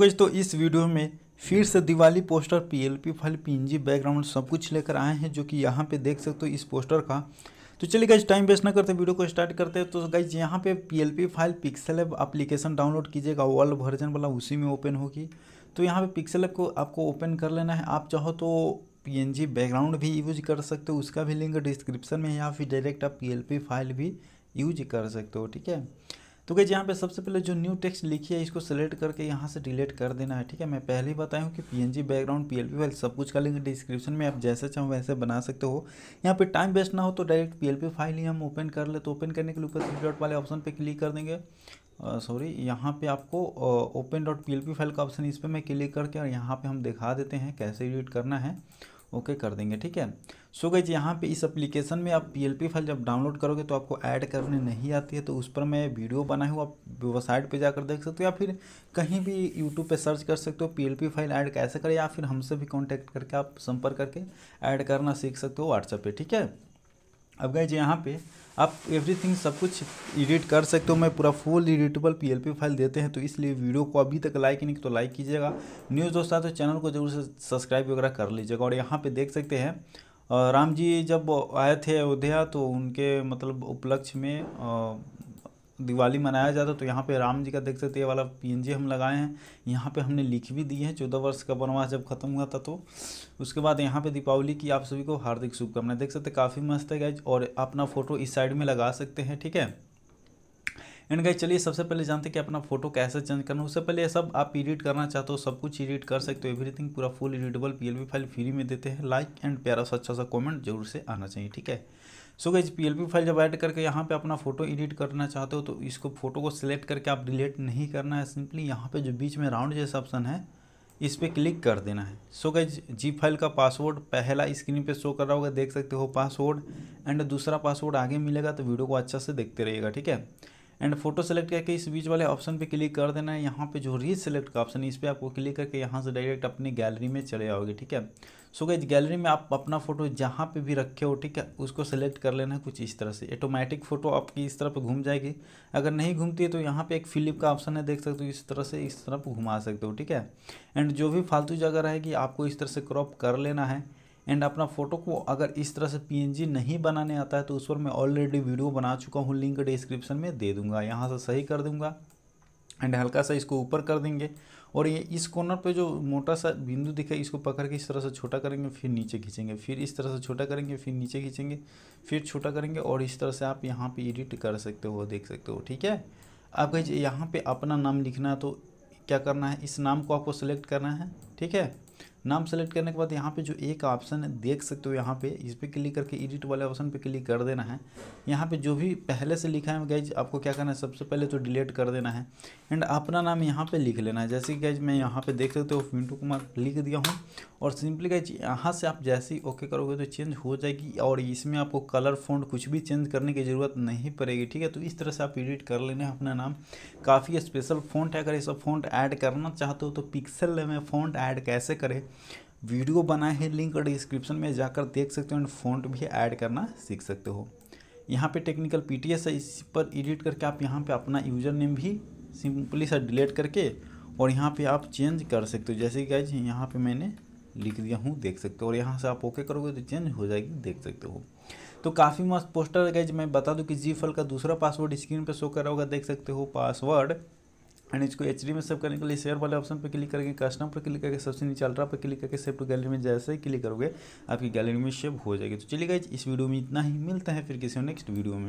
गई तो इस वीडियो में फिर से Diwali poster PLP file PNG background सब कुछ लेकर आए हैं जो कि यहाँ पे देख सकते हो इस पोस्टर का तो चलिए गाइज टाइम वेस्ट ना करते वीडियो को स्टार्ट करते हैं तो गाइज यहाँ पे PLP file pixel app application download कीजिएगा वर्ल्ड वर्जन वाला उसी में ओपन होगी तो यहाँ पे पिक्सल एप को आपको ओपन कर लेना है आप चाहो तो जी बैकग्राउंड भी यूज कर सकते हो उसका भी लिंक डिस्क्रिप्शन में या फिर डायरेक्ट आप पी फाइल भी यूज कर सकते हो ठीक है तो गई यहाँ पे सबसे पहले जो न्यू टेक्स्ट लिखी है इसको सेलेक्ट करके यहाँ से डिलीट कर देना है ठीक है मैं पहले ही बताया हूँ कि पीएनजी बैकग्राउंड पीएलपी फाइल सब कुछ का लिंक डिस्क्रिप्शन में आप जैसे चाहो वैसे बना सकते हो यहाँ पे टाइम वेस्ट ना हो तो डायरेक्ट पीएलपी फाइल ही हम ओपन कर ले तो ओपन करने के लिए ऊपर थ्री डॉट वाले ऑप्शन पर क्लिक कर देंगे सॉरी यहाँ पे आपको ओपन डॉट पी फाइल का ऑप्शन इस पर मैं क्लिक करके और यहाँ पर हम दिखा देते हैं कैसे एडिट करना है ओके कर देंगे ठीक है सो गई यहाँ पे इस एप्लीकेशन में आप पी फाइल जब डाउनलोड करोगे तो आपको ऐड करने नहीं आती है तो उस पर मैं वीडियो बनाया हूँ आप वेबसाइट पे जाकर देख सकते हो या फिर कहीं भी यूट्यूब पे सर्च कर सकते हो पी फाइल ऐड कैसे करें या फिर हमसे भी कॉन्टैक्ट करके आप संपर्क करके ऐड करना सीख सकते हो व्हाट्सएप पर ठीक है अब गए यहाँ पे आप एवरीथिंग सब कुछ एडिट कर सकते हो मैं पूरा फुल एडिटेबल पीएलपी फाइल देते हैं तो इसलिए वीडियो को अभी तक लाइक नहीं तो लाइक कीजिएगा न्यूज़ दोस्त तो चैनल को जरूर से सब्सक्राइब वगैरह कर लीजिएगा और यहाँ पे देख सकते हैं राम जी जब आए थे अयोध्या तो उनके मतलब उपलक्ष्य में दिवाली मनाया जाता तो, तो यहाँ पे राम जी का देख सकते ये वाला पीएनजी हम लगाए हैं यहाँ पे हमने लिख भी दी है चौदह वर्ष का वनवास जब खत्म हुआ था तो उसके बाद यहाँ पे दीपावली की आप सभी को हार्दिक शुभकामनाएं देख सकते काफ़ी मस्त है गैज और अपना फ़ोटो इस साइड में लगा सकते हैं ठीक है एंड गाइज चलिए सबसे पहले जानते हैं कि अपना फोटो कैसे चेंज करना उससे पहले सब आप एडिट करना चाहते हो सब कुछ एडिट कर सकते हो एवरीथिंग पूरा full editable PLB file free में देते हैं लाइक एंड प्यारा सा अच्छा सा कमेंट जरूर से आना चाहिए ठीक है सो गई पी फाइल जब ऐड करके यहाँ पे अपना फोटो एडिट करना चाहते हो तो इसको फोटो को सिलेक्ट करके आप डिलीट नहीं करना है सिंपली यहाँ पे जो बीच में राउंड जैसा ऑप्शन है इस पर क्लिक कर देना है सो गई जी फाइल का पासवर्ड पहला स्क्रीन पे शो कर रहा होगा देख सकते हो पासवर्ड एंड दूसरा पासवर्ड आगे मिलेगा तो वीडियो को अच्छा से देखते रहिएगा ठीक है एंड फोटो सेलेक्ट करके इस बीच वाले ऑप्शन पे क्लिक कर देना है यहाँ पे जो री सेलेक्ट का ऑप्शन है इस पर आपको क्लिक करके यहाँ से डायरेक्ट अपनी गैलरी में चले आओगे ठीक है सो गई गैलरी में आप अपना फोटो जहाँ पे भी रखे हो ठीक है उसको सेलेक्ट कर लेना है कुछ इस तरह से ऑटोमेटिक फोटो आपकी इस तरफ घूम जाएगी अगर नहीं घूमती है तो यहाँ पे एक फिलिप का ऑप्शन है देख सकते हो इस तरह से इस तरफ घुमा सकते हो ठीक है एंड जो भी फालतू जगह रहेगी आपको इस तरह से क्रॉप कर लेना है एंड अपना फोटो को अगर इस तरह से पीएनजी नहीं बनाने आता है तो उस पर मैं ऑलरेडी वीडियो बना चुका हूँ लिंक डिस्क्रिप्शन में दे दूंगा यहाँ से सही कर दूंगा एंड हल्का सा इसको ऊपर कर देंगे और ये इस कॉर्नर पे जो मोटा सा बिंदु दिखा इसको पकड़ के इस तरह से छोटा करेंगे फिर नीचे खींचेंगे फिर इस तरह से छोटा करेंगे फिर नीचे खींचेंगे फिर छोटा करेंगे और इस तरह से आप यहाँ पे एडिट कर सकते हो देख सकते हो ठीक है आप कहीं यहाँ पे अपना नाम लिखना है तो क्या करना है इस नाम को आपको सेलेक्ट करना है ठीक है नाम सेलेक्ट करने के बाद यहाँ पे जो एक ऑप्शन है देख सकते हो यहाँ पे इस पर क्लिक करके एडिट वाले ऑप्शन पे क्लिक कर देना है यहाँ पे जो भी पहले से लिखा है गैज आपको क्या करना है सबसे पहले तो डिलीट कर देना है एंड अपना नाम यहाँ पे लिख लेना है जैसे कि गैज मैं यहाँ पे देख सकते हो पिंटू कुमार लिख दिया हूँ और सिंपली गैज यहाँ से आप जैसे ही ओके करोगे तो चेंज हो जाएगी और इसमें आपको कलर फोन कुछ भी चेंज करने की ज़रूरत नहीं पड़ेगी ठीक है तो इस तरह से आप एडिट कर लेना है अपना नाम काफ़ी स्पेशल फोन है अगर ये सब फोन ऐड करना चाहते हो तो पिक्सल में फोन ऐड कैसे करें वीडियो बना है लिंक डिस्क्रिप्शन में जाकर देख सकते हो एंड फ़ॉन्ट भी ऐड करना सीख सकते हो यहाँ पे टेक्निकल पीटीएस है इस पर एडिट करके आप यहाँ पे अपना यूज़र नेम भी सिंपली सा डिलीट करके और यहाँ पे आप चेंज कर सकते हो जैसे कि गाइज यहाँ पे मैंने लिख दिया हूँ देख सकते हो और यहाँ से आप ओके करोगे तो चेंज हो जाएगी देख सकते हो तो काफ़ी मस्त पोस्टर है गए मैं बता दूँ कि जी फल का दूसरा पासवर्ड स्क्रीन पर शो करा होगा देख सकते हो पासवर्ड एंड इसको एच में सेव करने के लिए शेयर वाले ऑप्शन पर क्लिक करेंगे कस्टम पर क्लिक करके सबसे नीचे अल्ट्रा पर क्लिक करके सेव टू गैलरी में जैसे ही क्लिक करोगे आपकी गैलरी में सेव हो जाएगी तो चलिए इस वीडियो में इतना ही मिलता है फिर किसी नेक्स्ट वीडियो में